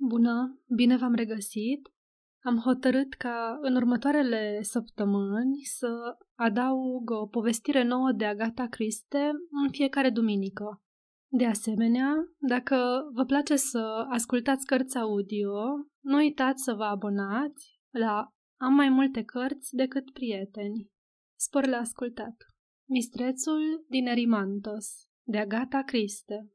Bună, bine v-am regăsit! Am hotărât ca în următoarele săptămâni să adaug o povestire nouă de Agata Criste în fiecare duminică. De asemenea, dacă vă place să ascultați cărți audio, nu uitați să vă abonați la Am mai multe cărți decât prieteni. Spor la ascultat! Mistrețul din Erimantos de Agata Criste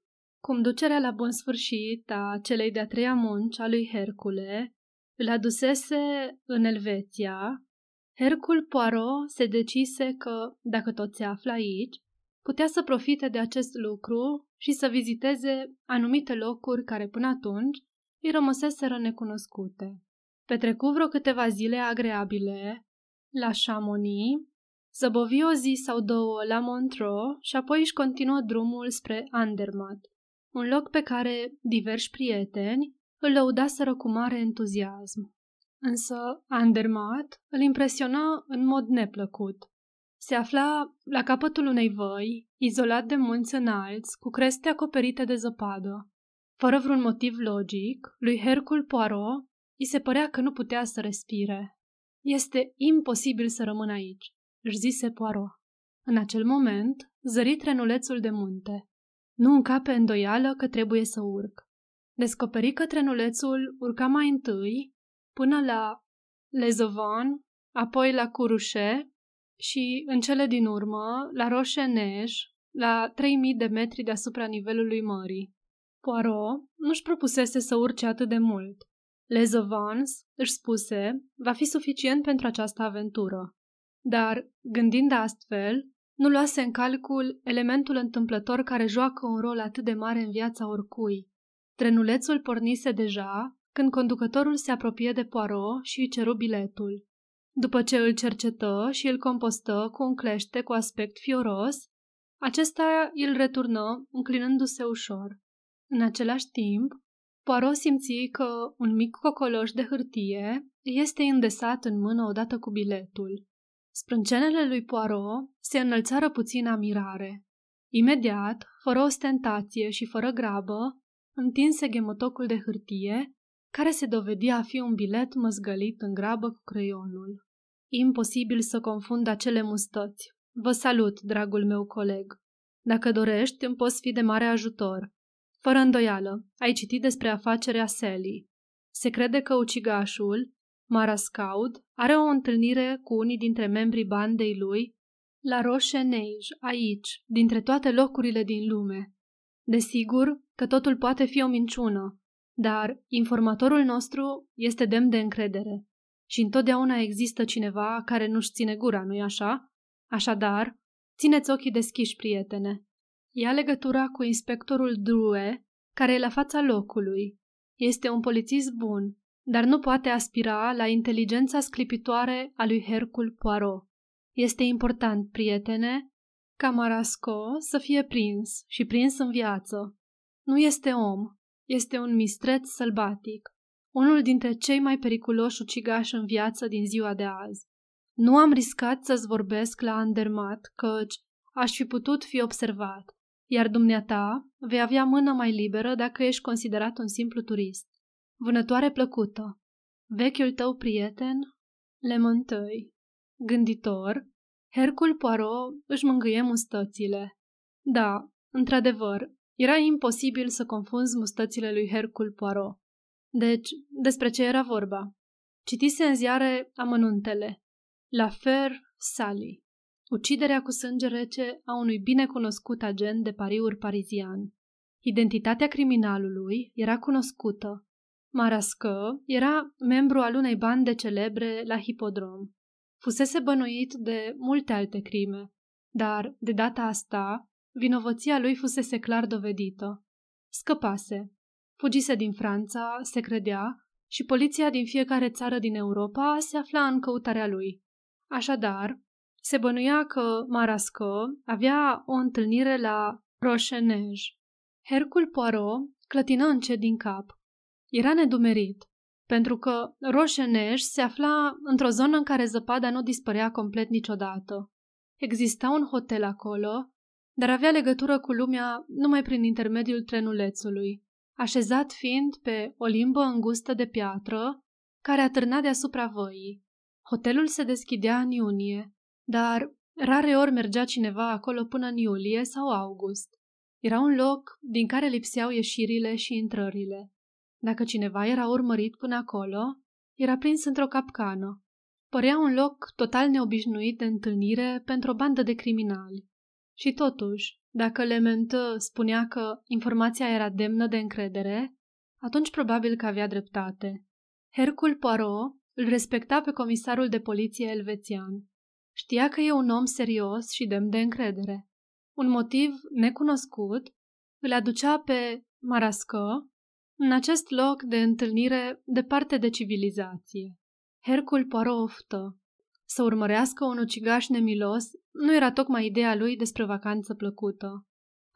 Conducerea la bun sfârșit a celei de-a treia munci a lui Hercule îl adusese în Elveția. Hercul Poirot se decise că, dacă tot se află aici, putea să profite de acest lucru și să viziteze anumite locuri care până atunci îi rămăseseră necunoscute. Petrecu vreo câteva zile agreabile la Chamonix, zăbovi o zi sau două la Montreux și apoi își continuă drumul spre Andermatt un loc pe care diversi prieteni îl lăudaseră cu mare entuziasm. Însă Andermatt îl impresiona în mod neplăcut. Se afla la capătul unei văi, izolat de munți înalți, cu creste acoperite de zăpadă. Fără vreun motiv logic, lui Hercul Poirot îi se părea că nu putea să respire. Este imposibil să rămân aici, își zise Poirot. În acel moment, zări trenulețul de munte. Nu încape îndoială că trebuie să urc. Descoperi că trenulețul urca mai întâi până la Lezovan, apoi la Curușe și, în cele din urmă, la Roșenej, la 3000 de metri deasupra nivelului mării. Poirot nu-și propusese să urce atât de mult. Lezovans își spuse, va fi suficient pentru această aventură. Dar, gândind astfel, nu luase în calcul elementul întâmplător care joacă un rol atât de mare în viața oricui. Trenulețul pornise deja când conducătorul se apropie de Poirot și îi ceru biletul. După ce îl cercetă și îl compostă cu un clește cu aspect fioros, acesta îl returnă înclinându-se ușor. În același timp, Poirot simți că un mic cocoloș de hârtie este îndesat în mână odată cu biletul. Sprâncenele lui Poirot se înălțară puțin amirare. Imediat, fără ostentație și fără grabă, întinse gemotocul de hârtie, care se dovedi a fi un bilet măzgălit în grabă cu creionul. Imposibil să confund acele mustăți. Vă salut, dragul meu coleg. Dacă dorești, îmi poți fi de mare ajutor. Fără îndoială, ai citit despre afacerea Sally. Se crede că ucigașul, Marascaud are o întâlnire cu unii dintre membrii bandei lui la Roșeneij, aici, dintre toate locurile din lume. Desigur că totul poate fi o minciună, dar informatorul nostru este demn de încredere și întotdeauna există cineva care nu-și ține gura, nu-i așa? Așadar, țineți ochii deschiși, prietene. Ia legătura cu inspectorul Drue, care e la fața locului. Este un polițist bun dar nu poate aspira la inteligența sclipitoare a lui Hercul Poirot. Este important, prietene, ca Marasco să fie prins și prins în viață. Nu este om, este un mistreț sălbatic, unul dintre cei mai periculoși ucigași în viață din ziua de azi. Nu am riscat să-ți vorbesc la Andermat, căci aș fi putut fi observat, iar dumneata vei avea mână mai liberă dacă ești considerat un simplu turist. Vânătoare plăcută Vechiul tău prieten Le mântăi Gânditor Hercul Poirot își mângâie mustățile. Da, într-adevăr, era imposibil să confunzi mustățile lui Hercul Poirot. Deci, despre ce era vorba? Citise în ziare amănuntele. La Fer Sally. Uciderea cu sânge rece a unui binecunoscut agent de pariuri parizian. Identitatea criminalului era cunoscută Marască era membru al unei bande celebre la hipodrom. Fusese bănuit de multe alte crime, dar, de data asta, vinovăția lui fusese clar dovedită. Scăpase. Fugise din Franța, se credea, și poliția din fiecare țară din Europa se afla în căutarea lui. Așadar, se bănuia că Marască avea o întâlnire la Roșenej. Hercul Poirot clătină încet din cap. Era nedumerit, pentru că Roșeneș se afla într-o zonă în care zăpada nu dispărea complet niciodată. Exista un hotel acolo, dar avea legătură cu lumea numai prin intermediul trenulețului, așezat fiind pe o limbă îngustă de piatră care atârna deasupra văii. Hotelul se deschidea în iunie, dar rare ori mergea cineva acolo până în iulie sau august. Era un loc din care lipseau ieșirile și intrările. Dacă cineva era urmărit până acolo, era prins într-o capcană. Părea un loc total neobișnuit de întâlnire pentru o bandă de criminali. Și totuși, dacă Lement spunea că informația era demnă de încredere, atunci probabil că avea dreptate. Hercul Poirot îl respecta pe comisarul de poliție elvețian. Știa că e un om serios și demn de încredere. Un motiv necunoscut îl aducea pe Marasco. În acest loc de întâlnire departe de civilizație, Hercul Poirot oftă. Să urmărească un ucigaș nemilos nu era tocmai ideea lui despre vacanță plăcută.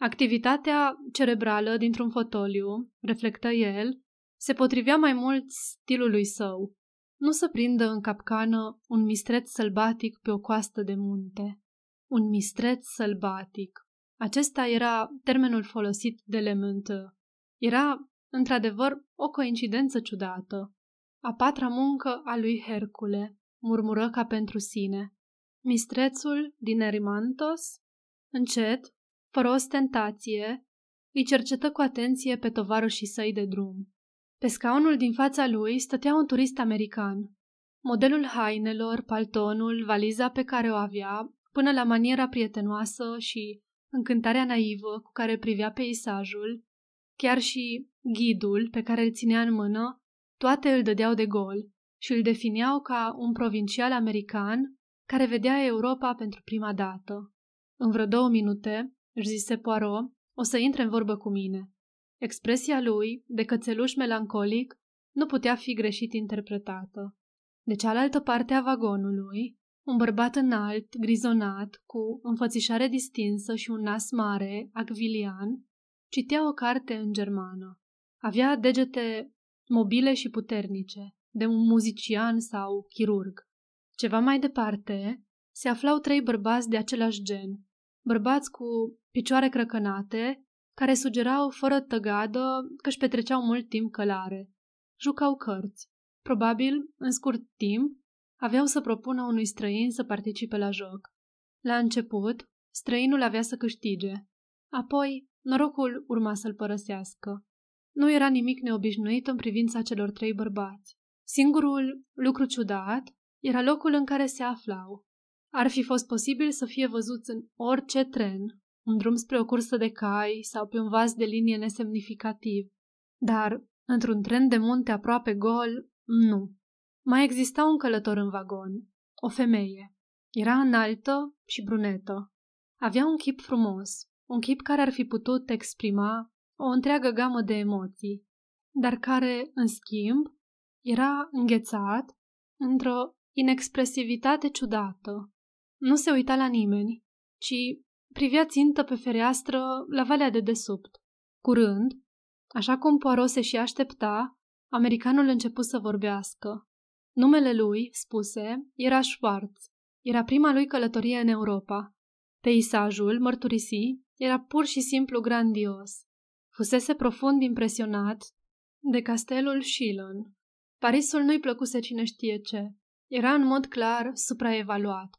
Activitatea cerebrală dintr-un fotoliu, reflectă el, se potrivea mai mult stilului său. Nu să prindă în capcană un mistreț sălbatic pe o coastă de munte. Un mistreț sălbatic. Acesta era termenul folosit de Lemântă. Era Într-adevăr, o coincidență ciudată. A patra muncă a lui Hercule, murmură ca pentru sine. Mistrețul din Erimantos, încet, fără ostentație, îi cercetă cu atenție pe tovarășii săi de drum. Pe scaunul din fața lui stătea un turist american. Modelul hainelor, paltonul, valiza pe care o avea, până la maniera prietenoasă și încântarea naivă cu care privea peisajul, Chiar și ghidul pe care îl ținea în mână, toate îl dădeau de gol și îl defineau ca un provincial american care vedea Europa pentru prima dată. În vreo două minute, își zise Poirot, o să intre în vorbă cu mine. Expresia lui, de cățeluș melancolic, nu putea fi greșit interpretată. De cealaltă parte a vagonului, un bărbat înalt, grizonat, cu înfățișare distinsă și un nas mare, acvilian, Citea o carte în germană. Avea degete mobile și puternice, de un muzician sau chirurg. Ceva mai departe, se aflau trei bărbați de același gen, bărbați cu picioare crăcănate, care sugerau fără tăgadă că își petreceau mult timp călare. Jucau cărți. Probabil, în scurt timp, aveau să propună unui străin să participe la joc. La început, străinul avea să câștige. Apoi, norocul urma să-l părăsească. Nu era nimic neobișnuit în privința celor trei bărbați. Singurul lucru ciudat era locul în care se aflau. Ar fi fost posibil să fie văzuți în orice tren, un drum spre o cursă de cai sau pe un vas de linie nesemnificativ. Dar, într-un tren de munte aproape gol, nu. Mai exista un călător în vagon, o femeie. Era înaltă și brunetă. Avea un chip frumos, un chip care ar fi putut exprima o întreagă gamă de emoții, dar care, în schimb, era înghețat într-o inexpresivitate ciudată. Nu se uita la nimeni, ci privea țintă pe fereastră la valea de desubt. Curând, așa cum Poirot se și aștepta, americanul început să vorbească. Numele lui, spuse, era Schwartz. Era prima lui călătorie în Europa. Peisajul mărturisi era pur și simplu grandios. Fusese profund impresionat de castelul Shilon. Parisul nu-i plăcuse cine știe ce. Era în mod clar supraevaluat.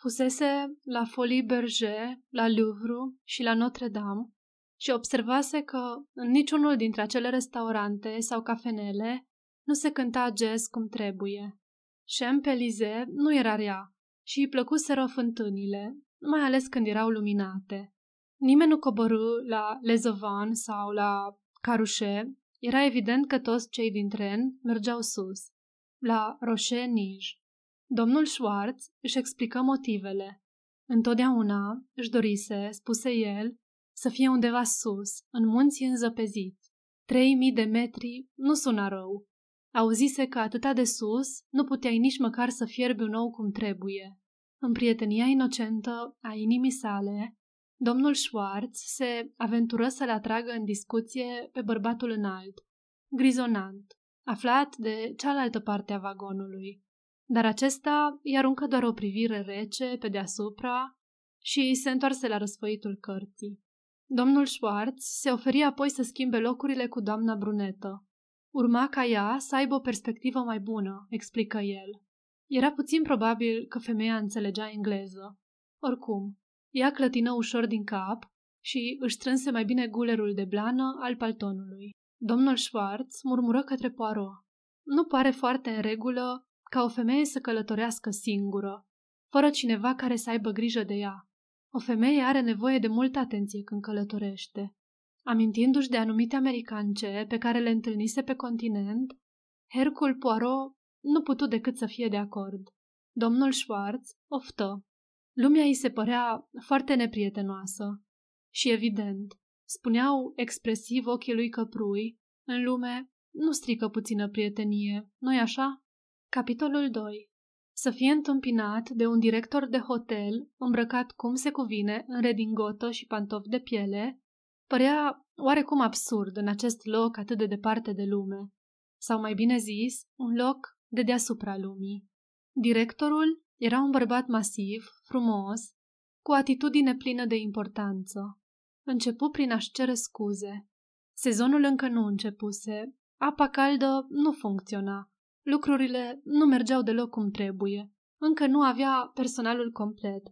Fusese la Folie Berger, la Louvre și la Notre-Dame și observase că în niciunul dintre acele restaurante sau cafenele nu se cânta jazz cum trebuie. Champs-Élysées nu era rea și îi plăcuseră fântânile, mai ales când erau luminate. Nimeni nu coborâ la Lezovan sau la Carușe, era evident că toți cei din tren mergeau sus, la Roșe Nij. Domnul Schwartz își explică motivele. Întotdeauna își dorise, spuse el, să fie undeva sus, în munții înzăpeziți. Trei mii de metri nu suna rău. Auzise că atâta de sus nu puteai nici măcar să fierbi un ou cum trebuie. În prietenia inocentă a inimii sale, Domnul Schwartz se aventură să-l atragă în discuție pe bărbatul înalt, grizonant, aflat de cealaltă parte a vagonului, dar acesta îi aruncă doar o privire rece pe deasupra și se întoarse la răsfăitul cărții. Domnul Schwartz se oferi apoi să schimbe locurile cu doamna brunetă. Urma ca ea să aibă o perspectivă mai bună, explică el. Era puțin probabil că femeia înțelegea engleză. Oricum, ea clătină ușor din cap și își strânse mai bine gulerul de blană al paltonului. Domnul Schwartz murmură către Poirot. Nu pare foarte în regulă ca o femeie să călătorească singură, fără cineva care să aibă grijă de ea. O femeie are nevoie de multă atenție când călătorește. Amintindu-și de anumite americance pe care le întâlnise pe continent, Hercul Poirot nu putu decât să fie de acord. Domnul Schwartz oftă. Lumea îi se părea foarte neprietenoasă și, evident, spuneau expresiv ochii lui Căprui, în lume nu strică puțină prietenie, nu așa? Capitolul 2 Să fie întâmpinat de un director de hotel îmbrăcat cum se cuvine în redingotă și pantofi de piele, părea oarecum absurd în acest loc atât de departe de lume, sau mai bine zis, un loc de deasupra lumii. Directorul era un bărbat masiv, frumos, cu atitudine plină de importanță. Începu prin a-și cere scuze. Sezonul încă nu începuse, apa caldă nu funcționa, lucrurile nu mergeau deloc cum trebuie, încă nu avea personalul complet.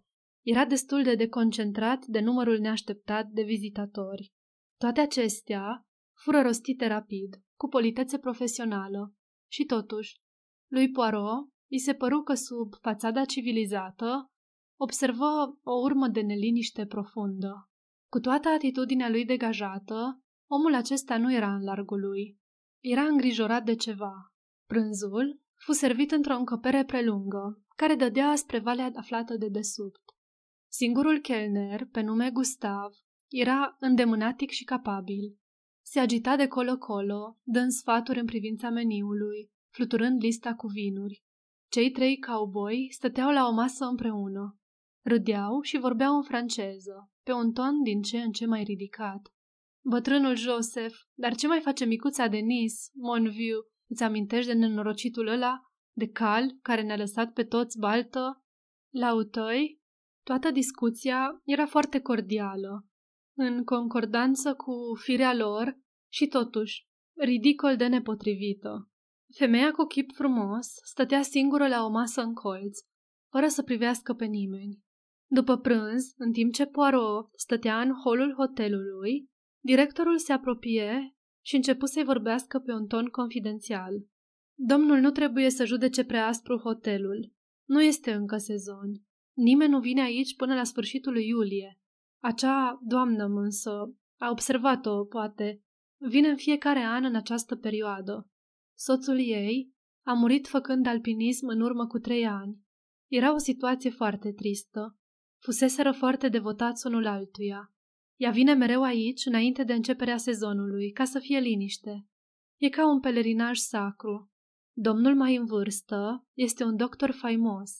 Era destul de deconcentrat de numărul neașteptat de vizitatori. Toate acestea fură rostite rapid, cu politețe profesională, și totuși, lui Poirot I se păru că sub fațada civilizată observă o urmă de neliniște profundă. Cu toată atitudinea lui degajată, omul acesta nu era în largul lui. Era îngrijorat de ceva. Prânzul fu servit într-o încăpere prelungă, care dădea spre valea aflată de desubt. Singurul chelner, pe nume Gustav, era îndemânatic și capabil. Se agita de colo-colo, dând sfaturi în privința meniului, fluturând lista cu vinuri. Cei trei cowboy stăteau la o masă împreună. Râdeau și vorbeau în franceză, pe un ton din ce în ce mai ridicat. Bătrânul Joseph, dar ce mai face micuța Denis, mon viu, îți amintești de nenorocitul ăla, de cal, care ne-a lăsat pe toți baltă? La utăi, toată discuția era foarte cordială, în concordanță cu firea lor și totuși ridicol de nepotrivită. Femeia cu chip frumos stătea singură la o masă în colț, fără să privească pe nimeni. După prânz, în timp ce Poirot stătea în holul hotelului, directorul se apropie și începu să-i vorbească pe un ton confidențial. Domnul nu trebuie să judece prea aspru hotelul. Nu este încă sezon. Nimeni nu vine aici până la sfârșitul lui iulie. Acea doamnă însă, a observat-o, poate, vine în fiecare an în această perioadă. Soțul ei a murit făcând alpinism în urmă cu trei ani. Era o situație foarte tristă. Fuseseră foarte devotați unul altuia. Ea vine mereu aici înainte de începerea sezonului, ca să fie liniște. E ca un pelerinaj sacru. Domnul mai în vârstă este un doctor faimos.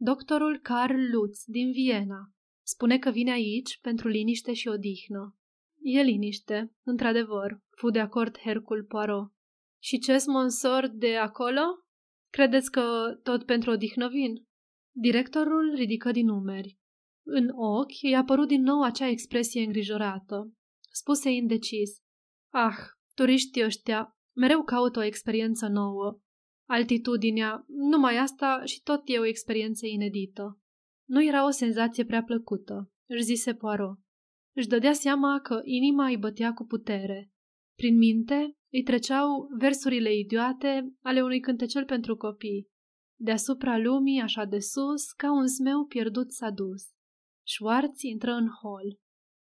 Doctorul Karl Lutz din Viena spune că vine aici pentru liniște și odihnă. E liniște, într-adevăr, fu de acord Hercul Poirot. Și ce sponsor de acolo? Credeți că tot pentru vin? Directorul ridică din umeri. În ochi i-a apărut din nou acea expresie îngrijorată. Spuse indecis. Ah, turiștii ăștia mereu caută o experiență nouă. Altitudinea, numai asta și tot e o experiență inedită. Nu era o senzație prea plăcută, își zise Poirot. Își dădea seama că inima îi bătea cu putere. Prin minte îi treceau versurile idiote ale unui cântecel pentru copii. Deasupra lumii, așa de sus, ca un zmeu pierdut s-a dus. Schwartz intră în hol.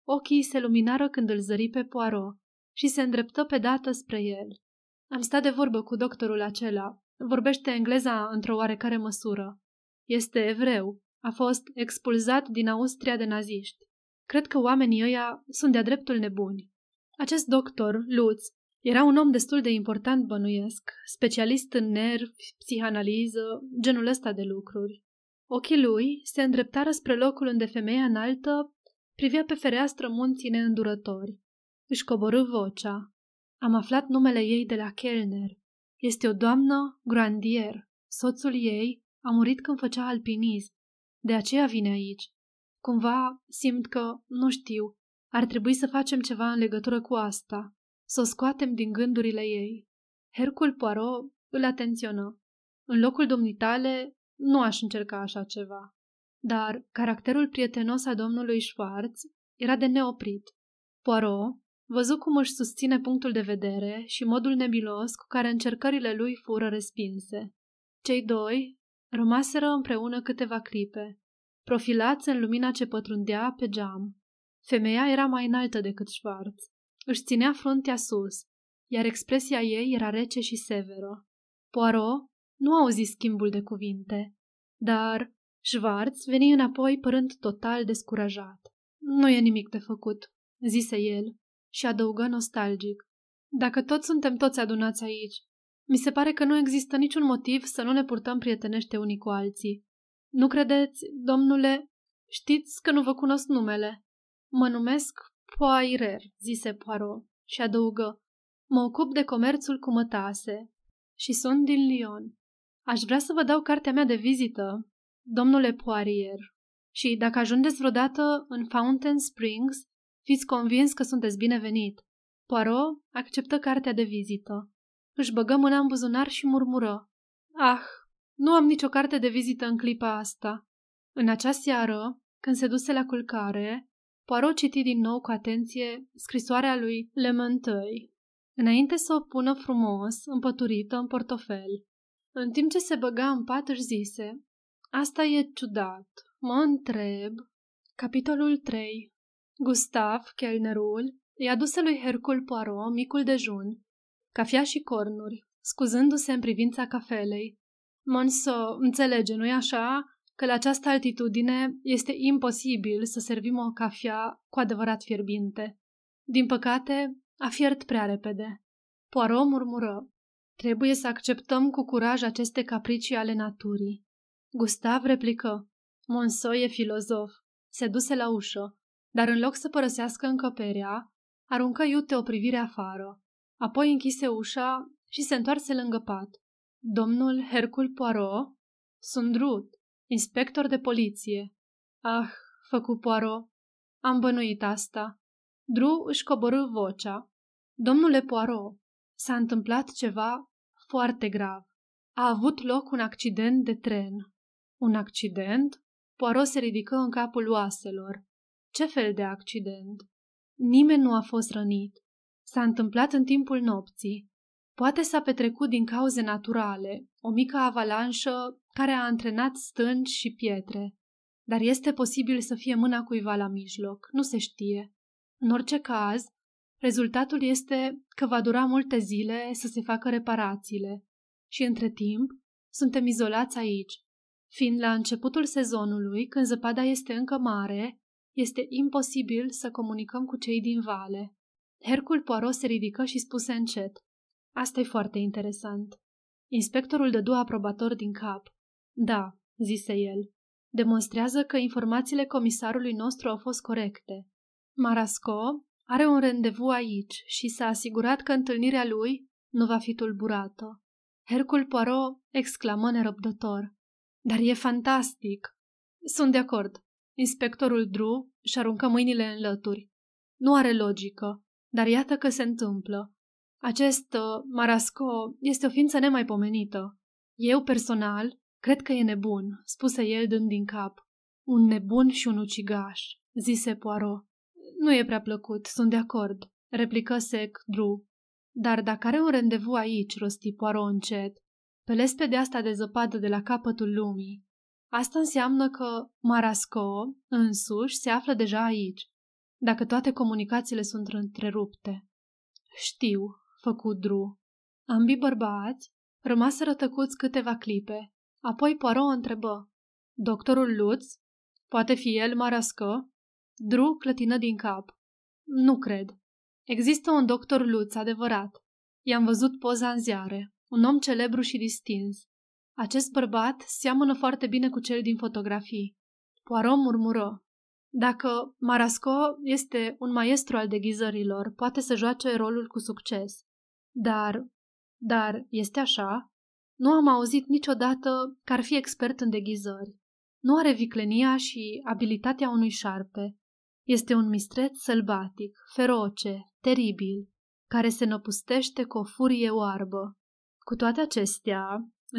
Ochii se luminară când îl zări pe Poirot și se îndreptă pe dată spre el. Am stat de vorbă cu doctorul acela. Vorbește engleza într-o oarecare măsură. Este evreu. A fost expulzat din Austria de naziști. Cred că oamenii ăia sunt de-a dreptul nebuni. Acest doctor, Lutz, era un om destul de important bănuiesc, specialist în nervi, psihanaliză, genul ăsta de lucruri. Ochii lui se îndreptară spre locul unde femeia înaltă privea pe fereastră munții neîndurători. Își coborâ vocea. Am aflat numele ei de la Kellner. Este o doamnă Grandier. Soțul ei a murit când făcea alpinism. De aceea vine aici. Cumva simt că, nu știu, ar trebui să facem ceva în legătură cu asta, să o scoatem din gândurile ei. Hercul Poirot îl atenționă. În locul domnitale nu aș încerca așa ceva. Dar caracterul prietenos a domnului Schwartz era de neoprit. Poirot văzu cum își susține punctul de vedere și modul nebilos cu care încercările lui fură respinse. Cei doi rămaseră împreună câteva clipe, profilați în lumina ce pătrundea pe geam. Femeia era mai înaltă decât Schwarz. Își ținea fruntea sus, iar expresia ei era rece și severă. Poirot nu auzi schimbul de cuvinte, dar Schwarz veni înapoi părând total descurajat. Nu e nimic de făcut, zise el și adăugă nostalgic. Dacă toți suntem toți adunați aici, mi se pare că nu există niciun motiv să nu ne purtăm prietenește unii cu alții. Nu credeți, domnule? Știți că nu vă cunosc numele. Mă numesc Poirer, zise Poirot și adăugă. Mă ocup de comerțul cu mătase și sunt din Lyon. Aș vrea să vă dau cartea mea de vizită, domnule Poirier, și dacă ajungeți vreodată în Fountain Springs, fiți convins că sunteți binevenit. Poirot acceptă cartea de vizită. Își băgă mâna în buzunar și murmură. Ah, nu am nicio carte de vizită în clipa asta. În acea seară, când se duse la culcare, Poirot citi din nou cu atenție scrisoarea lui Lemantăi, înainte să o pună frumos, împăturită în portofel. În timp ce se băga în pat își zise, Asta e ciudat. Mă întreb... Capitolul 3 Gustav, chelnerul, i-a dus lui Hercul Poirot micul dejun, cafea și cornuri, scuzându-se în privința cafelei. Monso, înțelege, nu-i așa? că la această altitudine este imposibil să servim o cafea cu adevărat fierbinte. Din păcate, a fiert prea repede. Poirot murmură, trebuie să acceptăm cu curaj aceste capricii ale naturii. Gustav replică, Monceau e filozof, se duse la ușă, dar în loc să părăsească încăperea, aruncă iute o privire afară, apoi închise ușa și se întoarse lângă pat. Domnul Hercul Poirot? Sunt Ruth, Inspector de poliție. Ah, făcu Poirot. Am bănuit asta. Dru își coborâ vocea. Domnule Poirot, s-a întâmplat ceva foarte grav. A avut loc un accident de tren. Un accident? Poirot se ridică în capul oaselor. Ce fel de accident? Nimeni nu a fost rănit. S-a întâmplat în timpul nopții. Poate s-a petrecut din cauze naturale, o mică avalanșă care a antrenat stânci și pietre. Dar este posibil să fie mâna cuiva la mijloc, nu se știe. În orice caz, rezultatul este că va dura multe zile să se facă reparațiile. Și între timp, suntem izolați aici. Fiind la începutul sezonului, când zăpada este încă mare, este imposibil să comunicăm cu cei din vale. Hercul Poirot se ridică și spuse încet. Asta e foarte interesant. Inspectorul dădu aprobator din cap. Da, zise el. Demonstrează că informațiile comisarului nostru au fost corecte. Marasco are un rendevu aici și s-a asigurat că întâlnirea lui nu va fi tulburată. Hercul Poirot exclamă nerăbdător. Dar e fantastic! Sunt de acord. Inspectorul Drew și aruncă mâinile în lături. Nu are logică, dar iată că se întâmplă. Acest uh, Marasco este o ființă nemaipomenită. Eu, personal, Cred că e nebun, spuse el dând din cap. Un nebun și un ucigaș, zise Poirot. Nu e prea plăcut, sunt de acord, replică sec dru. Dar dacă are un rendezvous aici, rosti Poirot încet, pe de asta de zăpadă de la capătul lumii, asta înseamnă că Marasco însuși se află deja aici, dacă toate comunicațiile sunt întrerupte. Știu, făcut dru. Ambii bărbați rămaseră tăcuți câteva clipe, Apoi Poirot o întrebă. Doctorul Lutz? Poate fi el Marască? Dru clătină din cap. Nu cred. Există un doctor Lutz adevărat. I-am văzut poza în ziare. Un om celebru și distins. Acest bărbat seamănă foarte bine cu cel din fotografii. Poirot murmură. Dacă Marasco este un maestru al deghizărilor, poate să joace rolul cu succes. Dar, dar, este așa? Nu am auzit niciodată că ar fi expert în deghizări. Nu are viclenia și abilitatea unui șarpe. Este un mistreț sălbatic, feroce, teribil, care se năpustește cu o furie oarbă. Cu toate acestea,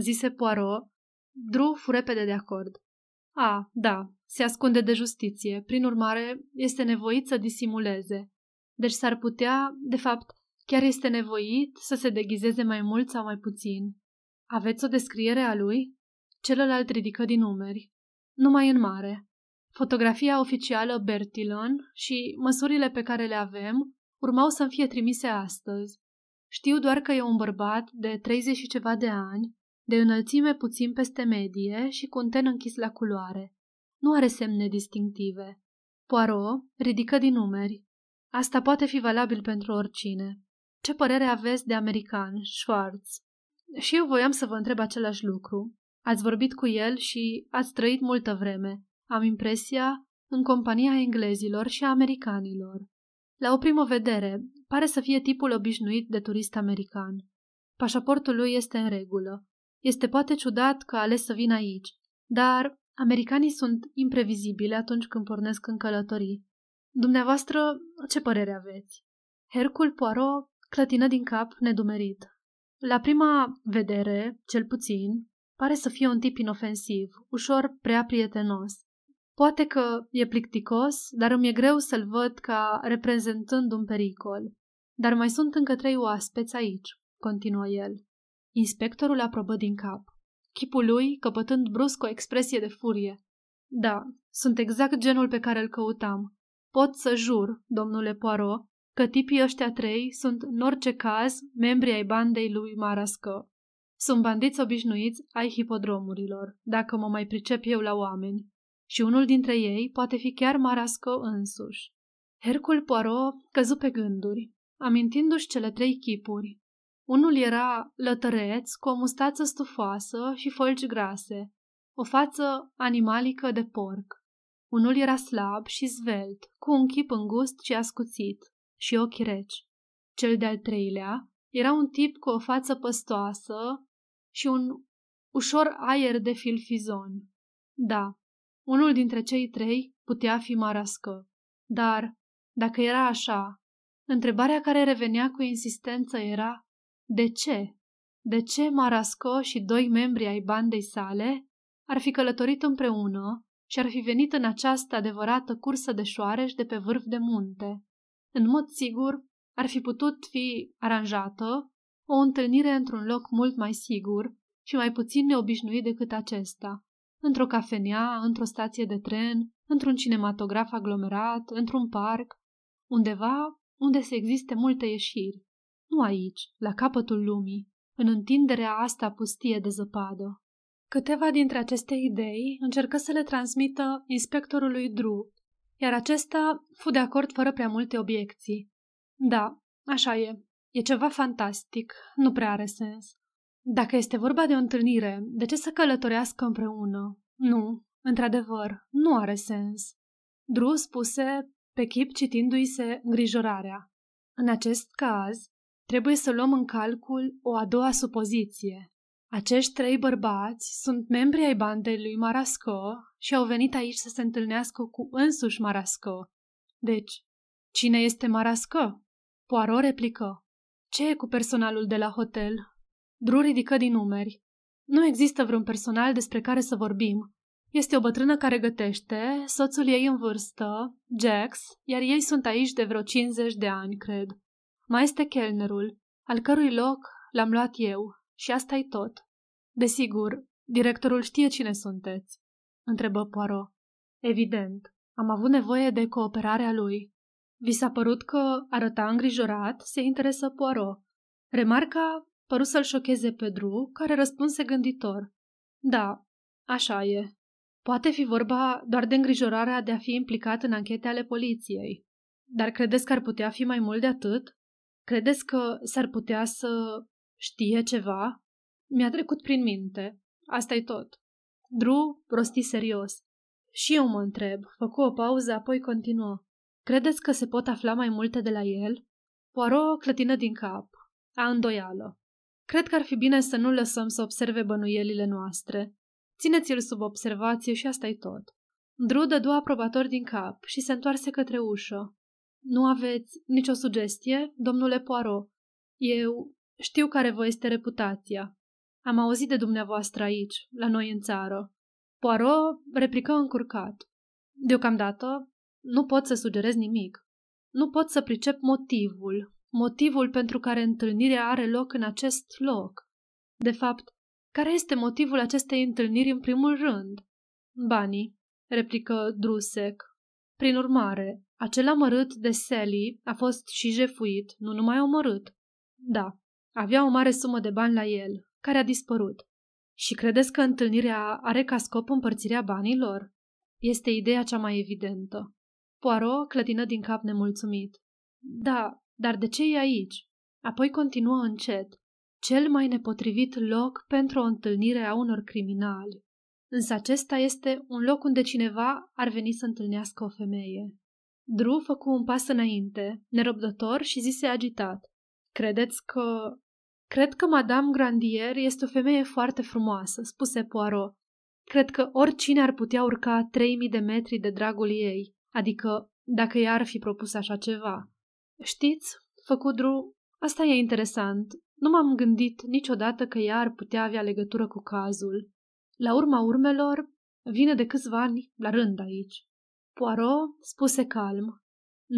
zise Poirot, Dru fu repede de acord. A, da, se ascunde de justiție, prin urmare este nevoit să disimuleze. Deci s-ar putea, de fapt, chiar este nevoit să se deghizeze mai mult sau mai puțin, aveți o descriere a lui? Celălalt ridică din umeri. Numai în mare. Fotografia oficială Bertilon și măsurile pe care le avem urmau să-mi fie trimise astăzi. Știu doar că e un bărbat de 30 și ceva de ani, de înălțime puțin peste medie și cu un ten închis la culoare. Nu are semne distinctive. Poirot ridică din numeri. Asta poate fi valabil pentru oricine. Ce părere aveți de american, Schwartz? Și eu voiam să vă întreb același lucru. Ați vorbit cu el și ați trăit multă vreme, am impresia, în compania englezilor și a americanilor. La o primă vedere, pare să fie tipul obișnuit de turist american. Pașaportul lui este în regulă. Este poate ciudat că a ales să vină aici, dar americanii sunt imprevizibili atunci când pornesc în călătorii. Dumneavoastră, ce părere aveți? Hercul Poirot clătină din cap nedumerit. La prima vedere, cel puțin, pare să fie un tip inofensiv, ușor prea prietenos. Poate că e plicticos, dar îmi e greu să-l văd ca reprezentând un pericol. Dar mai sunt încă trei oaspeți aici, continuă el. Inspectorul aprobă din cap, chipul lui căpătând brusc o expresie de furie. Da, sunt exact genul pe care îl căutam. Pot să jur, domnule Poirot, că tipii ăștia trei sunt, în orice caz, membri ai bandei lui Marască. Sunt bandiți obișnuiți ai hipodromurilor, dacă mă mai pricep eu la oameni. Și unul dintre ei poate fi chiar Marasco însuși. Hercul Poirot căzu pe gânduri, amintindu-și cele trei chipuri. Unul era lătăreț, cu o mustață stufoasă și folgi grase, o față animalică de porc. Unul era slab și zvelt, cu un chip îngust și ascuțit, și ochi reci. Cel de-al treilea era un tip cu o față păstoasă și un ușor aer de filfizon. Da, unul dintre cei trei putea fi Marască, dar, dacă era așa, întrebarea care revenea cu insistență era de ce? De ce Marasco și doi membri ai bandei sale ar fi călătorit împreună și ar fi venit în această adevărată cursă de șoareș de pe vârf de munte? în mod sigur, ar fi putut fi aranjată o întâlnire într-un loc mult mai sigur și mai puțin neobișnuit decât acesta. Într-o cafenea, într-o stație de tren, într-un cinematograf aglomerat, într-un parc, undeva unde se existe multe ieșiri. Nu aici, la capătul lumii, în întinderea asta pustie de zăpadă. Câteva dintre aceste idei încercă să le transmită inspectorului Drew iar acesta fu de acord fără prea multe obiecții. Da, așa e. E ceva fantastic, nu prea are sens. Dacă este vorba de o întâlnire, de ce să călătorească împreună? Nu, într-adevăr, nu are sens. Drus spuse pe chip citindu-i se îngrijorarea. În acest caz, trebuie să luăm în calcul o a doua supoziție, acești trei bărbați sunt membri ai bandei lui Marasco și au venit aici să se întâlnească cu însuși Marasco. Deci, cine este Marasco? Poirot replică. Ce e cu personalul de la hotel? Dru ridică din numeri. Nu există vreun personal despre care să vorbim. Este o bătrână care gătește, soțul ei în vârstă, Jax, iar ei sunt aici de vreo 50 de ani, cred. Mai este chelnerul, al cărui loc l-am luat eu, și asta e tot. Desigur, directorul știe cine sunteți, întrebă Poirot. Evident, am avut nevoie de cooperarea lui. Vi s-a părut că arăta îngrijorat, se interesă Poirot. Remarca păru să-l șocheze pe Dru, care răspunse gânditor. Da, așa e. Poate fi vorba doar de îngrijorarea de a fi implicat în anchete ale poliției. Dar credeți că ar putea fi mai mult de atât? Credeți că s-ar putea să Știe ceva? Mi-a trecut prin minte. asta e tot. Dru rosti serios. Și eu mă întreb, făcu o pauză, apoi continuă. Credeți că se pot afla mai multe de la el? Poirot clătină din cap, a îndoială. Cred că ar fi bine să nu lăsăm să observe bănuielile noastre. Țineți-l sub observație și asta e tot. dă dădu aprobator din cap și se întoarse către ușă. Nu aveți nicio sugestie, domnule Poirot? Eu știu care vă este reputația. Am auzit de dumneavoastră aici, la noi în țară. Poirot replică încurcat. Deocamdată, nu pot să sugerez nimic. Nu pot să pricep motivul, motivul pentru care întâlnirea are loc în acest loc. De fapt, care este motivul acestei întâlniri în primul rând? Banii, replică Drusec. Prin urmare, acel amărât de Sally a fost și jefuit, nu numai omorât. Da, avea o mare sumă de bani la el, care a dispărut. Și credeți că întâlnirea are ca scop împărțirea banilor? Este ideea cea mai evidentă. Poirot clătină din cap nemulțumit. Da, dar de ce e aici? Apoi continuă încet. Cel mai nepotrivit loc pentru o întâlnire a unor criminali. Însă acesta este un loc unde cineva ar veni să întâlnească o femeie. Dru făcu un pas înainte, nerăbdător și zise agitat. Credeți că Cred că Madame Grandier este o femeie foarte frumoasă, spuse Poirot. Cred că oricine ar putea urca 3000 de metri de dragul ei, adică dacă ea ar fi propus așa ceva. Știți, făcudru, asta e interesant. Nu m-am gândit niciodată că ea ar putea avea legătură cu cazul. La urma urmelor, vine de câțiva ani la rând aici. Poirot spuse calm.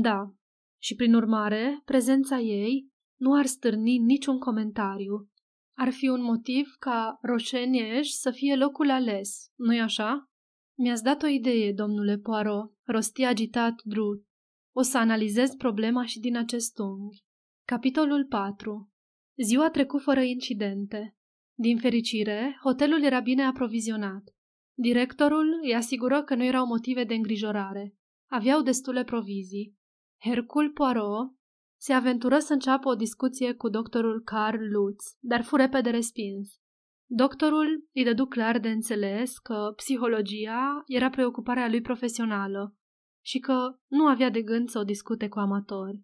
Da, și prin urmare, prezența ei nu ar stârni niciun comentariu. Ar fi un motiv ca Roșenieș să fie locul ales, nu-i așa? Mi-ați dat o idee, domnule Poirot, rosti agitat Drut. O să analizez problema și din acest unghi. Capitolul 4 Ziua trecut fără incidente. Din fericire, hotelul era bine aprovizionat. Directorul îi asigură că nu erau motive de îngrijorare. Aveau destule provizii. Hercul Poirot se aventură să înceapă o discuție cu doctorul Carl Lutz, dar fu repede respins. Doctorul îi dădu clar de înțeles că psihologia era preocuparea lui profesională și că nu avea de gând să o discute cu amatori.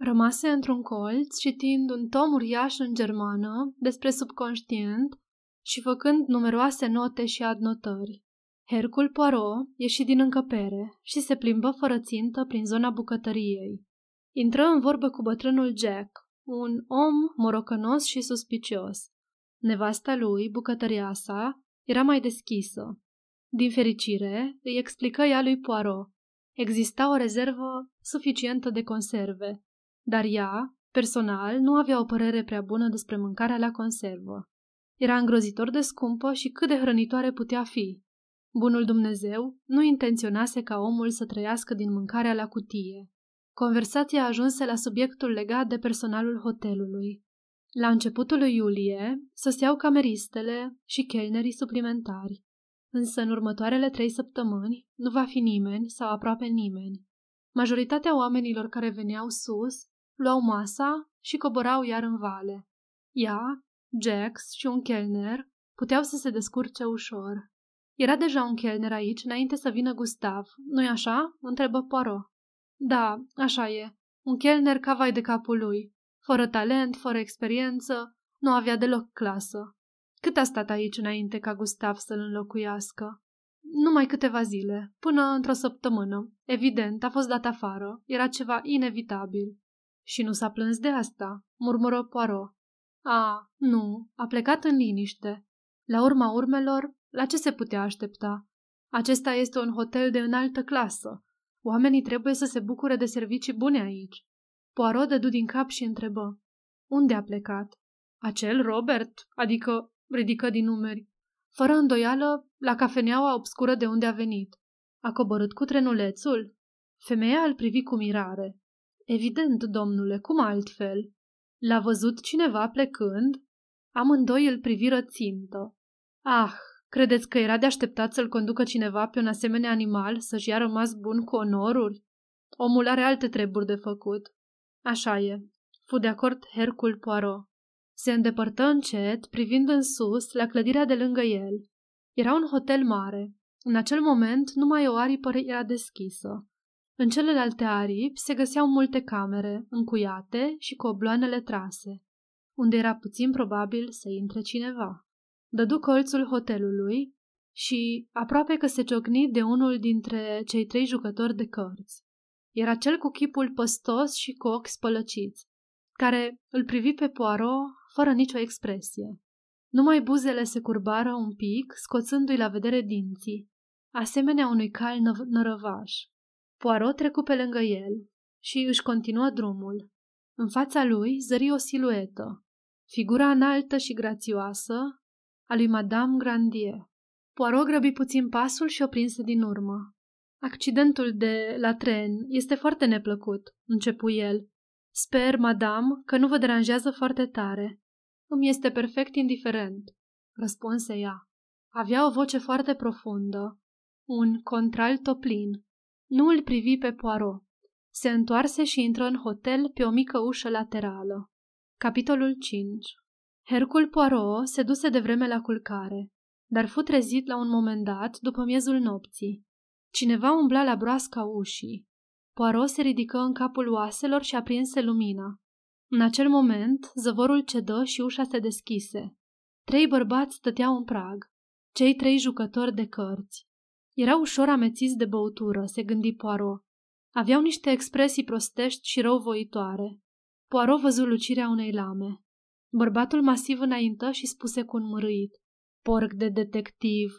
Rămase într-un colț citind un tom uriaș în germană despre subconștient și făcând numeroase note și adnotări. Hercul Poirot ieși din încăpere și se plimbă fără țintă prin zona bucătăriei. Intră în vorbă cu bătrânul Jack, un om morocănos și suspicios. Nevasta lui, bucătăria sa, era mai deschisă. Din fericire, îi explică ea lui Poirot. Exista o rezervă suficientă de conserve, dar ea, personal, nu avea o părere prea bună despre mâncarea la conservă. Era îngrozitor de scumpă și cât de hrănitoare putea fi. Bunul Dumnezeu nu intenționase ca omul să trăiască din mâncarea la cutie. Conversația ajunse la subiectul legat de personalul hotelului. La începutul lui iulie soseau cameristele și chelnerii suplimentari, însă în următoarele trei săptămâni nu va fi nimeni sau aproape nimeni. Majoritatea oamenilor care veneau sus luau masa și coborau iar în vale. Ea, Jax și un chelner puteau să se descurce ușor. Era deja un chelner aici înainte să vină Gustav, nu-i așa? întrebă Poirot. Da, așa e. Un chelner ca vai de capul lui. Fără talent, fără experiență, nu avea deloc clasă. Cât a stat aici înainte ca Gustav să-l înlocuiască? Numai câteva zile, până într-o săptămână. Evident, a fost dat afară, era ceva inevitabil. Și nu s-a plâns de asta, murmură Poirot. A, nu, a plecat în liniște. La urma urmelor, la ce se putea aștepta? Acesta este un hotel de înaltă clasă, Oamenii trebuie să se bucure de servicii bune aici. Poirot dădu din cap și întrebă. Unde a plecat? Acel Robert, adică ridică din numeri. Fără îndoială, la cafeneaua obscură de unde a venit. A coborât cu trenulețul? Femeia îl privi cu mirare. Evident, domnule, cum altfel? L-a văzut cineva plecând? Amândoi îl priviră țintă. Ah, Credeți că era de așteptat să-l conducă cineva pe un asemenea animal să-și ia rămas bun cu onorul? Omul are alte treburi de făcut. Așa e. Fu de acord Hercul Poirot. Se îndepărtă încet, privind în sus, la clădirea de lângă el. Era un hotel mare. În acel moment, numai o aripă era deschisă. În celelalte aripi se găseau multe camere, încuiate și cu obloanele trase, unde era puțin probabil să intre cineva dădu colțul hotelului și aproape că se ciocni de unul dintre cei trei jucători de cărți. Era cel cu chipul păstos și cu ochi spălăciți, care îl privi pe Poirot fără nicio expresie. Numai buzele se curbară un pic, scoțându-i la vedere dinții, asemenea unui cal nă- nărăvaș. Poirot trecu pe lângă el și își continuă drumul. În fața lui zări o siluetă, figura înaltă și grațioasă, a lui Madame Grandier. Poirot grăbi puțin pasul și o prinse din urmă. Accidentul de la tren este foarte neplăcut, începu el. Sper, madame, că nu vă deranjează foarte tare. Îmi este perfect indiferent, răspunse ea. Avea o voce foarte profundă, un contralto plin. Nu îl privi pe Poirot. Se întoarse și intră în hotel pe o mică ușă laterală. Capitolul 5 Hercul Poirot se duse de vreme la culcare, dar fu trezit la un moment dat după miezul nopții. Cineva umbla la broasca ușii. Poirot se ridică în capul oaselor și aprinse lumina. În acel moment, zăvorul cedă și ușa se deschise. Trei bărbați stăteau în prag, cei trei jucători de cărți. Era ușor amețiți de băutură, se gândi Poirot. Aveau niște expresii prostești și răuvoitoare. Poirot văzu lucirea unei lame. Bărbatul masiv înaintă și spuse cu un mârâit, porc de detectiv,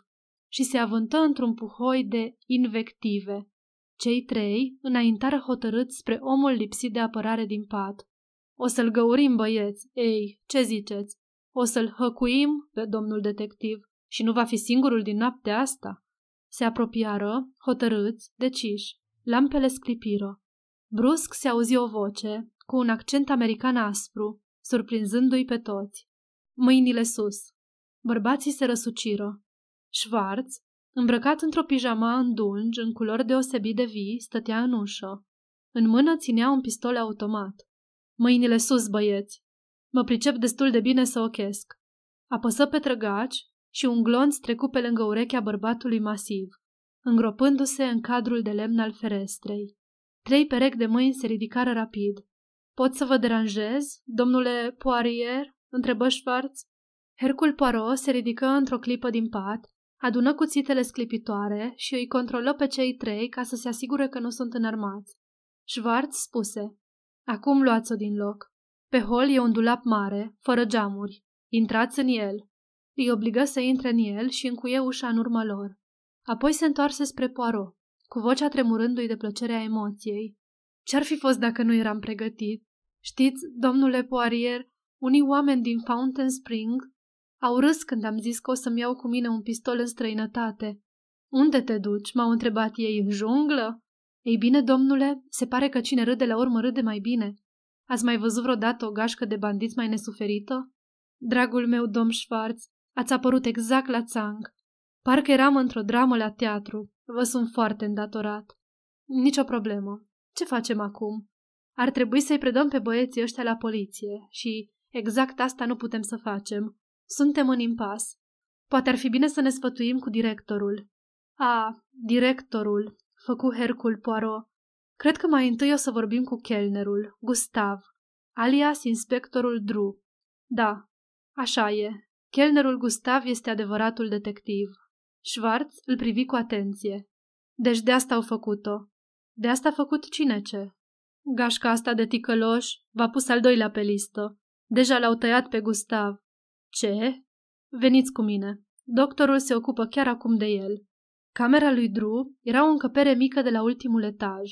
și se avântă într-un puhoi de invective. Cei trei înaintară hotărât spre omul lipsit de apărare din pat. O să-l găurim, băieți, ei, ce ziceți? O să-l hăcuim pe domnul detectiv și nu va fi singurul din noaptea asta. Se apropiară, hotărâți, deciși. Lampele sclipiră. Brusc se auzi o voce, cu un accent american aspru, surprinzându-i pe toți. Mâinile sus. Bărbații se răsuciră. Schwarz, îmbrăcat într-o pijama în dungi, în culori deosebit de vii, stătea în ușă. În mână ținea un pistol automat. Mâinile sus, băieți! Mă pricep destul de bine să ochesc. Apăsă pe trăgaci și un glonț trecu pe lângă urechea bărbatului masiv, îngropându-se în cadrul de lemn al ferestrei. Trei perechi de mâini se ridicară rapid, Pot să vă deranjez, domnule Poirier?" întrebă Schwartz. Hercul Poirot se ridică într-o clipă din pat, adună cuțitele sclipitoare și îi controlă pe cei trei ca să se asigure că nu sunt înarmați. Schwartz spuse, Acum luați-o din loc. Pe hol e un dulap mare, fără geamuri. Intrați în el." Îi obligă să intre în el și încuie ușa în urma lor. Apoi se întoarse spre Poirot, cu vocea tremurându-i de plăcerea emoției. Ce-ar fi fost dacă nu eram pregătit? Știți, domnule Poirier, unii oameni din Fountain Spring au râs când am zis că o să-mi iau cu mine un pistol în străinătate. Unde te duci?" m-au întrebat ei. În junglă?" Ei bine, domnule, se pare că cine râde la urmă râde mai bine. Ați mai văzut vreodată o gașcă de bandiți mai nesuferită? Dragul meu, domn Schwarz, ați apărut exact la țang. Parcă eram într-o dramă la teatru. Vă sunt foarte îndatorat. Nicio problemă. Ce facem acum? Ar trebui să-i predăm pe băieții ăștia la poliție și exact asta nu putem să facem. Suntem în impas. Poate ar fi bine să ne sfătuim cu directorul. A, directorul, făcu Hercul Poirot. Cred că mai întâi o să vorbim cu chelnerul, Gustav, alias inspectorul Dru. Da, așa e. Chelnerul Gustav este adevăratul detectiv. Schwarz îl privi cu atenție. Deci de asta au făcut-o. De asta a făcut cine ce? Gașca asta de ticăloș v-a pus al doilea pe listă. Deja l-au tăiat pe Gustav. Ce? Veniți cu mine. Doctorul se ocupă chiar acum de el. Camera lui Dru era o încăpere mică de la ultimul etaj.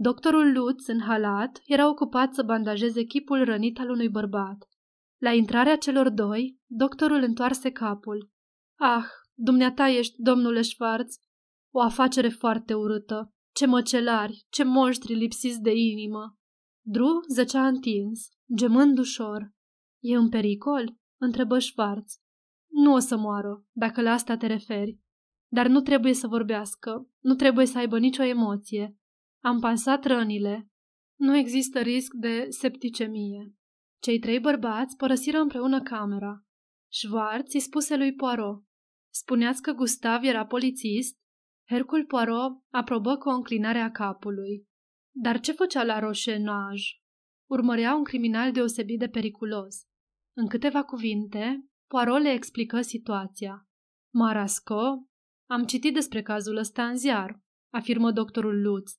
Doctorul Lutz, în halat, era ocupat să bandajeze chipul rănit al unui bărbat. La intrarea celor doi, doctorul întoarse capul. Ah, dumneata ești, domnule Schwarz. o afacere foarte urâtă. Ce măcelari, ce monștri lipsiți de inimă! Dru zăcea întins, gemând ușor. E în pericol? întrebă Șvarț. Nu o să moară, dacă la asta te referi. Dar nu trebuie să vorbească, nu trebuie să aibă nicio emoție. Am pansat rănile. Nu există risc de septicemie. Cei trei bărbați părăsiră împreună camera. Schwarz îi spuse lui Poirot. Spuneați că Gustav era polițist? Hercul Poirot aprobă cu o înclinare a capului. Dar ce făcea la Roșenaj? Urmărea un criminal deosebit de periculos. În câteva cuvinte, Poirot le explică situația. Marasco, am citit despre cazul ăsta în ziar, afirmă doctorul Lutz.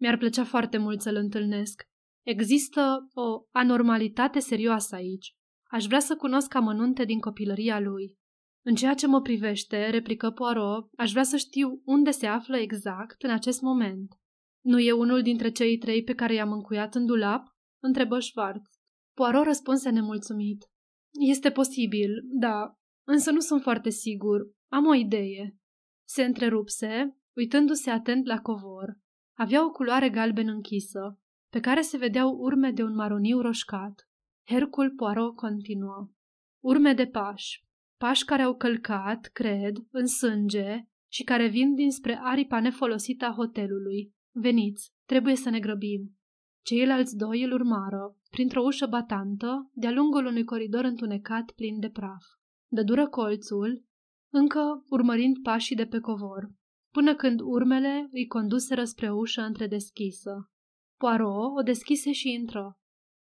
Mi-ar plăcea foarte mult să-l întâlnesc. Există o anormalitate serioasă aici. Aș vrea să cunosc amănunte din copilăria lui. În ceea ce mă privește, replică Poirot, aș vrea să știu unde se află exact în acest moment. Nu e unul dintre cei trei pe care i-am încuiat în dulap? întrebă Schwartz. Poirot răspunse nemulțumit. Este posibil, da, însă nu sunt foarte sigur. Am o idee. Se întrerupse, uitându-se atent la covor. Avea o culoare galben închisă, pe care se vedeau urme de un maroniu roșcat. Hercul Poirot continuă. Urme de pași, pași care au călcat, cred, în sânge și care vin dinspre aripa nefolosită a hotelului. Veniți, trebuie să ne grăbim. Ceilalți doi îl urmară, printr-o ușă batantă, de-a lungul unui coridor întunecat plin de praf. Dădură colțul, încă urmărind pașii de pe covor, până când urmele îi conduseră spre o ușă întredeschisă. Poirot o deschise și intră.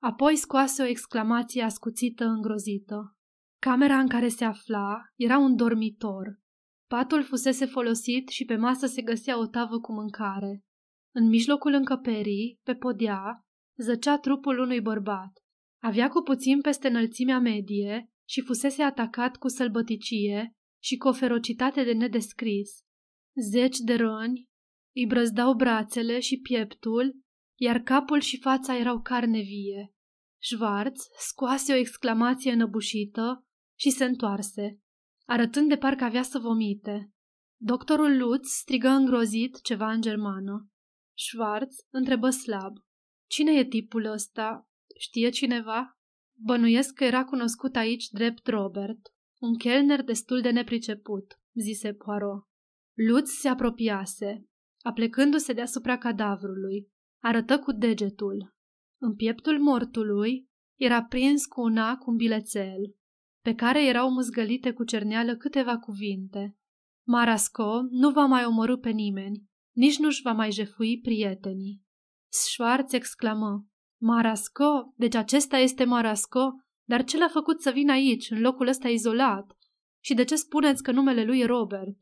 Apoi scoase o exclamație ascuțită îngrozită. Camera în care se afla era un dormitor. Patul fusese folosit și pe masă se găsea o tavă cu mâncare. În mijlocul încăperii, pe podea, zăcea trupul unui bărbat. Avea cu puțin peste înălțimea medie și fusese atacat cu sălbăticie și cu o ferocitate de nedescris. Zeci de răni îi brăzdau brațele și pieptul, iar capul și fața erau carne vie. Schwarz scoase o exclamație înăbușită și se întoarse, arătând de parcă avea să vomite. Doctorul Lutz strigă îngrozit ceva în germană. Schwarz întrebă slab. Cine e tipul ăsta? Știe cineva? Bănuiesc că era cunoscut aici drept Robert, un chelner destul de nepriceput, zise Poirot. Lutz se apropiase, aplecându-se deasupra cadavrului. Arătă cu degetul. În pieptul mortului era prins cu un ac un bilețel pe care erau mâzgălite cu cerneală câteva cuvinte. Marasco nu va mai omorâ pe nimeni, nici nu-și va mai jefui prietenii. Schwarz exclamă, Marasco, deci acesta este Marasco, dar ce l-a făcut să vină aici, în locul ăsta izolat? Și de ce spuneți că numele lui e Robert?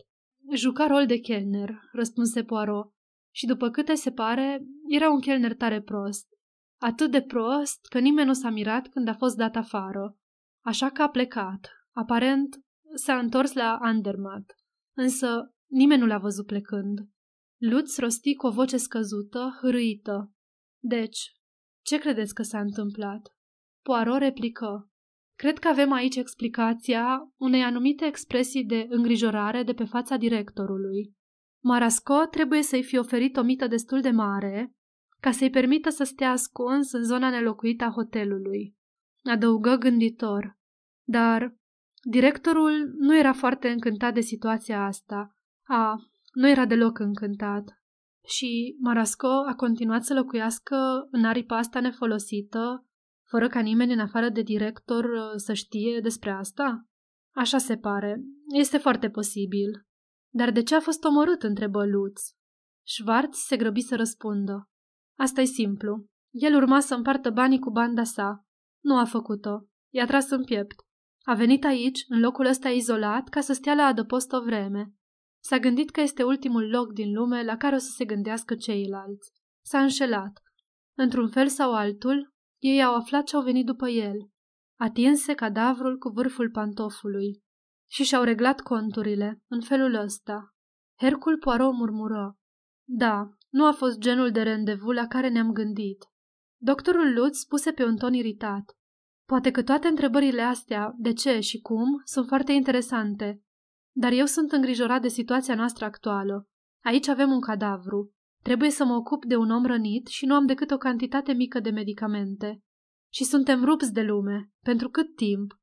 Juca rol de chelner, răspunse Poirot, și după câte se pare, era un chelner tare prost. Atât de prost că nimeni nu s-a mirat când a fost dat afară așa că a plecat. Aparent, s-a întors la Andermatt, însă nimeni nu l-a văzut plecând. Lutz rosti cu o voce scăzută, hârâită. Deci, ce credeți că s-a întâmplat? Poirot replică. Cred că avem aici explicația unei anumite expresii de îngrijorare de pe fața directorului. Marasco trebuie să-i fie oferit o mită destul de mare ca să-i permită să stea ascuns în zona nelocuită a hotelului adăugă gânditor. Dar directorul nu era foarte încântat de situația asta. A, nu era deloc încântat. Și Marasco a continuat să locuiască în aripa asta nefolosită, fără ca nimeni în afară de director uh, să știe despre asta? Așa se pare. Este foarte posibil. Dar de ce a fost omorât, întrebă Luț. Schwartz se grăbi să răspundă. asta e simplu. El urma să împartă banii cu banda sa, nu a făcut-o. I-a tras în piept. A venit aici, în locul ăsta izolat, ca să stea la adăpost o vreme. S-a gândit că este ultimul loc din lume la care o să se gândească ceilalți. S-a înșelat. Într-un fel sau altul, ei au aflat ce au venit după el. Atinse cadavrul cu vârful pantofului și și-au reglat conturile, în felul ăsta. Hercul Poirot murmură. Da, nu a fost genul de rendezvous la care ne-am gândit. Doctorul Lutz spuse pe un ton iritat. Poate că toate întrebările astea, de ce și cum, sunt foarte interesante, dar eu sunt îngrijorat de situația noastră actuală. Aici avem un cadavru. Trebuie să mă ocup de un om rănit și nu am decât o cantitate mică de medicamente. Și suntem rupți de lume. Pentru cât timp?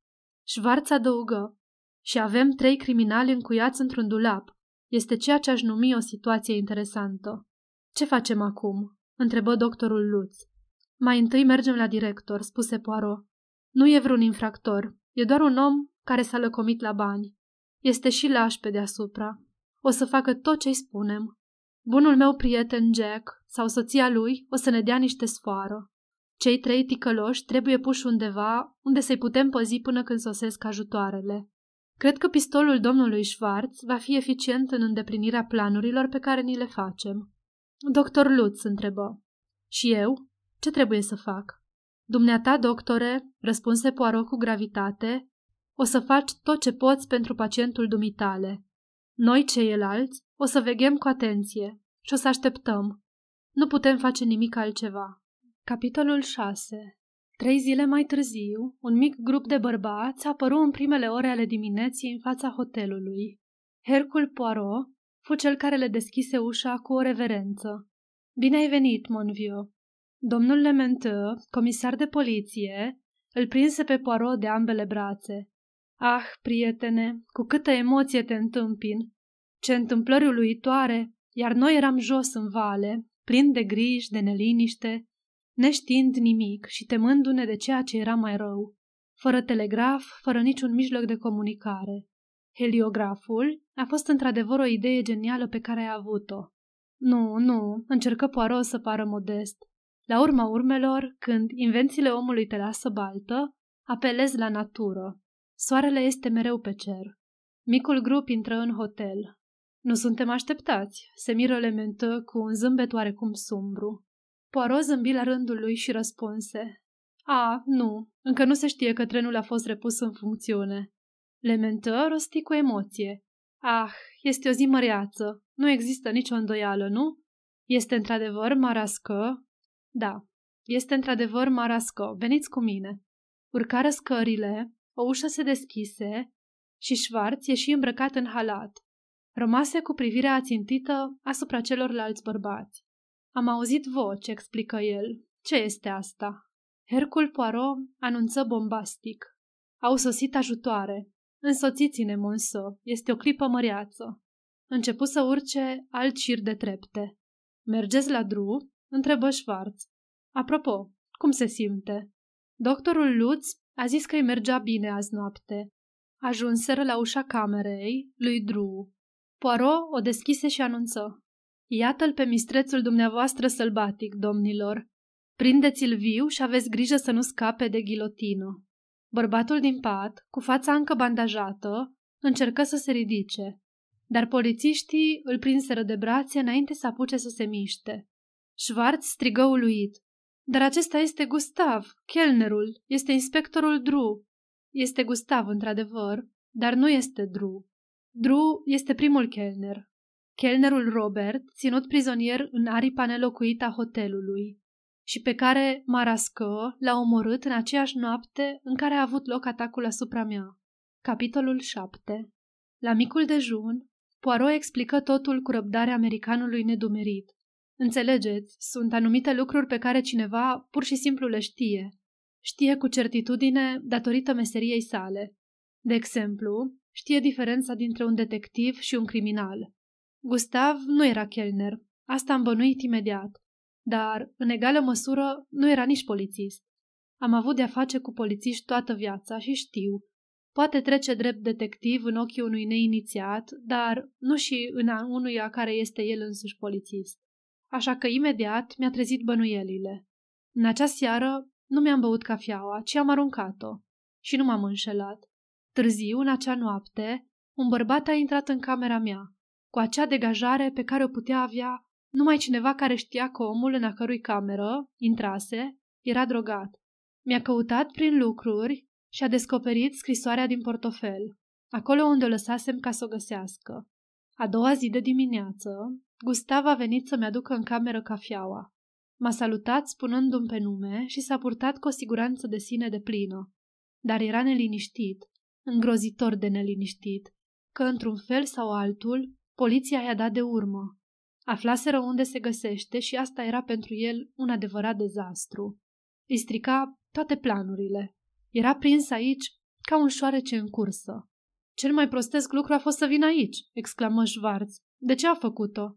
Schwarz adăugă. Și avem trei criminali încuiați într-un dulap. Este ceea ce aș numi o situație interesantă. Ce facem acum? întrebă doctorul Lutz. Mai întâi mergem la director, spuse Poirot. Nu e vreun infractor, e doar un om care s-a lăcomit la bani. Este și laș pe deasupra. O să facă tot ce-i spunem. Bunul meu prieten Jack sau soția lui o să ne dea niște sfoară. Cei trei ticăloși trebuie puși undeva unde să-i putem păzi până când sosesc ajutoarele. Cred că pistolul domnului Schwartz va fi eficient în îndeplinirea planurilor pe care ni le facem. Doctor Lutz întrebă. Și eu? Ce trebuie să fac? Dumneata, doctore, răspunse Poirot cu gravitate, o să faci tot ce poți pentru pacientul dumitale. Noi ceilalți o să veghem cu atenție și o să așteptăm. Nu putem face nimic altceva. Capitolul 6 Trei zile mai târziu, un mic grup de bărbați apăru în primele ore ale dimineții în fața hotelului. Hercul Poirot fu cel care le deschise ușa cu o reverență. Bine ai venit, Monvio, Domnul Lementă, comisar de poliție, îl prinse pe Poirot de ambele brațe. Ah, prietene, cu câtă emoție te întâmpin! Ce întâmplări uluitoare! Iar noi eram jos în vale, plin de griji, de neliniște, neștiind nimic și temându-ne de ceea ce era mai rău, fără telegraf, fără niciun mijloc de comunicare. Heliograful a fost într-adevăr o idee genială pe care ai avut-o. Nu, nu, încercă Poirot să pară modest. La urma urmelor, când invențiile omului te lasă baltă, apelezi la natură. Soarele este mereu pe cer. Micul grup intră în hotel. Nu suntem așteptați, se miră Lementă cu un zâmbet oarecum sumbru. Poirot zâmbi la rândul lui și răspunse. A, nu, încă nu se știe că trenul a fost repus în funcțiune. Lementă rosti cu emoție. Ah, este o zi măreață, nu există nicio îndoială, nu? Este într-adevăr Marască, da, este într-adevăr Marasco, veniți cu mine. Urcară scările, o ușă se deschise și Schwarz ieși îmbrăcat în halat. Rămase cu privirea ațintită asupra celorlalți bărbați. Am auzit voce, explică el. Ce este asta? Hercul Poirot anunță bombastic. Au sosit ajutoare. Însoțiți-ne, Monso, este o clipă măreață. Începu să urce alt șir de trepte. Mergeți la dru? întrebă Schwarz. Apropo, cum se simte? Doctorul Lutz a zis că îi mergea bine azi noapte. Ajunseră la ușa camerei lui Drew. Poirot o deschise și anunță. Iată-l pe mistrețul dumneavoastră sălbatic, domnilor. Prindeți-l viu și aveți grijă să nu scape de ghilotină. Bărbatul din pat, cu fața încă bandajată, încercă să se ridice, dar polițiștii îl prinseră de brațe înainte să apuce să se miște. Schwarz strigă uluit. Dar acesta este Gustav, chelnerul, este inspectorul Dru. Este Gustav, într-adevăr, dar nu este Dru. Dru este primul chelner. Chelnerul Robert, ținut prizonier în aripa nelocuită a hotelului și pe care Marasco l-a omorât în aceeași noapte în care a avut loc atacul asupra mea. Capitolul 7 La micul dejun, Poirot explică totul cu răbdarea americanului nedumerit. Înțelegeți, sunt anumite lucruri pe care cineva pur și simplu le știe. Știe cu certitudine datorită meseriei sale. De exemplu, știe diferența dintre un detectiv și un criminal. Gustav nu era chelner, asta am bănuit imediat, dar, în egală măsură, nu era nici polițist. Am avut de-a face cu polițiști toată viața și știu. Poate trece drept detectiv în ochii unui neinițiat, dar nu și în a unuia care este el însuși polițist așa că imediat mi-a trezit bănuielile. În acea seară nu mi-am băut cafeaua, ci am aruncat-o. Și nu m-am înșelat. Târziu, în acea noapte, un bărbat a intrat în camera mea, cu acea degajare pe care o putea avea numai cineva care știa că omul în a cărui cameră intrase era drogat. Mi-a căutat prin lucruri și a descoperit scrisoarea din portofel, acolo unde o lăsasem ca să o găsească. A doua zi de dimineață, Gustav a venit să-mi aducă în cameră cafeaua. M-a salutat spunându-mi pe nume și s-a purtat cu o siguranță de sine de plină. Dar era neliniștit, îngrozitor de neliniștit, că într-un fel sau altul poliția i-a dat de urmă. Aflaseră unde se găsește și asta era pentru el un adevărat dezastru. Îi strica toate planurile. Era prins aici ca un șoarece în cursă. Cel mai prostesc lucru a fost să vină aici, exclamă Schwarz. De ce a făcut-o?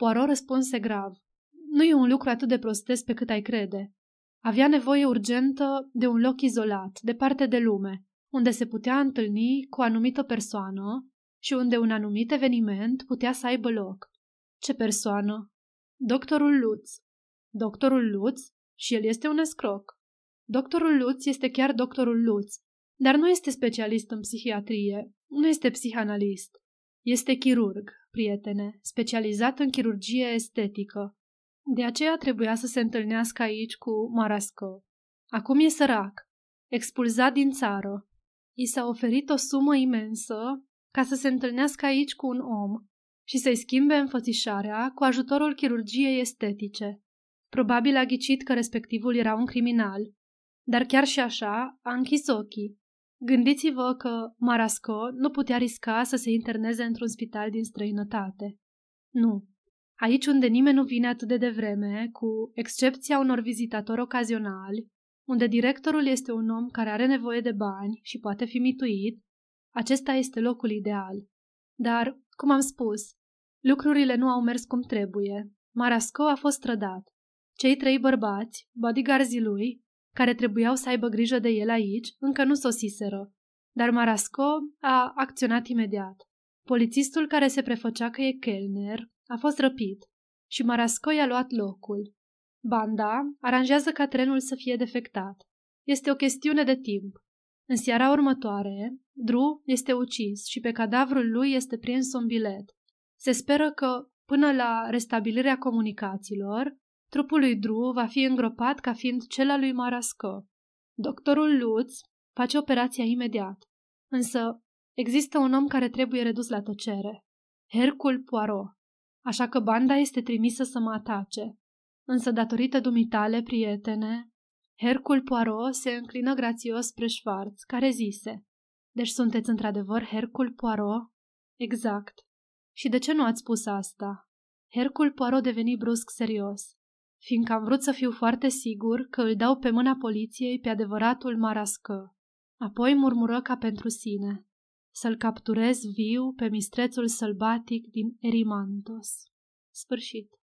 Poirot răspunse grav. Nu e un lucru atât de prostesc pe cât ai crede. Avea nevoie urgentă de un loc izolat, departe de lume, unde se putea întâlni cu o anumită persoană și unde un anumit eveniment putea să aibă loc. Ce persoană? Doctorul Lutz. Doctorul Lutz? Și el este un escroc. Doctorul Lutz este chiar doctorul Lutz, dar nu este specialist în psihiatrie, nu este psihanalist. Este chirurg, prietene, specializat în chirurgie estetică. De aceea trebuia să se întâlnească aici cu Marasco. Acum e sărac, expulzat din țară. I s-a oferit o sumă imensă ca să se întâlnească aici cu un om și să-i schimbe înfățișarea cu ajutorul chirurgiei estetice. Probabil a ghicit că respectivul era un criminal, dar chiar și așa a închis ochii Gândiți-vă că Marasco nu putea risca să se interneze într-un spital din străinătate. Nu. Aici unde nimeni nu vine atât de devreme, cu excepția unor vizitatori ocazionali, unde directorul este un om care are nevoie de bani și poate fi mituit, acesta este locul ideal. Dar, cum am spus, lucrurile nu au mers cum trebuie. Marasco a fost trădat. Cei trei bărbați, bodyguardii lui, care trebuiau să aibă grijă de el aici, încă nu sosiseră, dar Marasco a acționat imediat. Polițistul care se prefăcea că e Kellner a fost răpit și Marasco i-a luat locul. Banda aranjează ca trenul să fie defectat. Este o chestiune de timp. În seara următoare, Dru este ucis și pe cadavrul lui este prins un bilet. Se speră că, până la restabilirea comunicațiilor, Trupul lui Dru va fi îngropat ca fiind cel al lui Marasco. Doctorul Lutz face operația imediat, însă există un om care trebuie redus la tăcere, Hercul Poirot, așa că banda este trimisă să mă atace. Însă datorită dumitale, prietene, Hercul Poirot se înclină grațios spre Schwarz, care zise Deci sunteți într-adevăr Hercul Poirot? Exact. Și de ce nu ați spus asta? Hercul Poirot deveni brusc serios fiindcă am vrut să fiu foarte sigur că îl dau pe mâna poliției pe adevăratul Marască. Apoi murmură ca pentru sine, să-l capturez viu pe mistrețul sălbatic din Erimantos. Sfârșit.